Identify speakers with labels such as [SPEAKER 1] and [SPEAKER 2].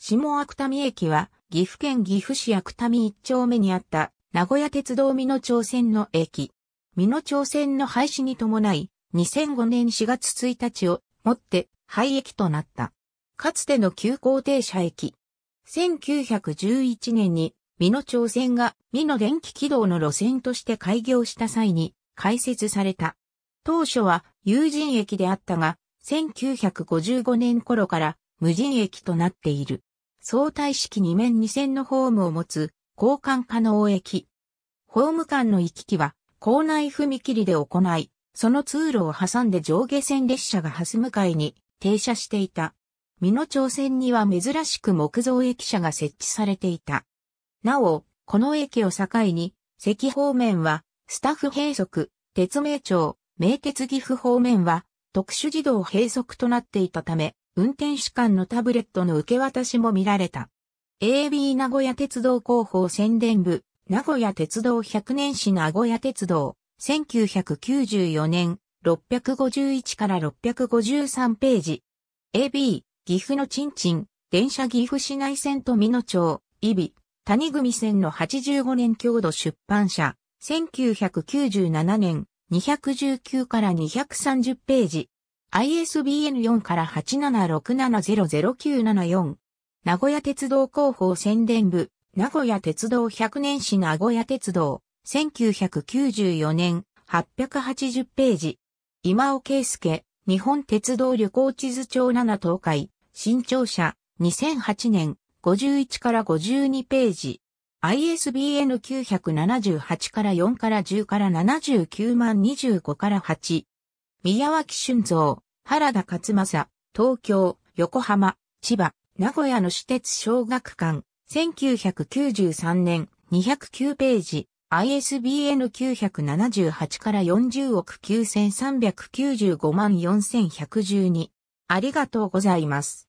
[SPEAKER 1] 下芥見駅は、岐阜県岐阜市芥見一丁目にあった、名古屋鉄道美濃町線の駅。美濃町線の廃止に伴い、2005年4月1日をもって廃駅となった。かつての急行停車駅。1911年に美濃町線が美濃電気軌道の路線として開業した際に開設された。当初は有人駅であったが、1955年頃から無人駅となっている。相対式2面2線のホームを持つ交換可能駅。ホーム間の行き来は校内踏切で行い、その通路を挟んで上下線列車が蓮向かいに停車していた。美濃町線には珍しく木造駅舎が設置されていた。なお、この駅を境に、関方面は、スタッフ閉塞、鉄名町、名鉄岐阜方面は、特殊自動閉塞となっていたため、運転手間のタブレットの受け渡しも見られた。AB 名古屋鉄道広報宣伝部、名古屋鉄道100年史名古屋鉄道、1994年、651から653ページ。AB、岐阜のちんちん、電車岐阜市内線と美濃町、伊比、谷組線の85年郷土出版社、1997年、219から230ページ。ISBN4 から8767009774。名古屋鉄道広報宣伝部、名古屋鉄道100年史名古屋鉄道、1994年、880ページ。今尾圭介、日本鉄道旅行地図帳7東海、新庁舎、2008年、51から52ページ。ISBN978 から4から10から79万25から8。宮脇俊造、原田勝正、東京、横浜、千葉、名古屋の私鉄小学館、1993年、209ページ、ISBN 978から40億9395万4112。ありがとうございます。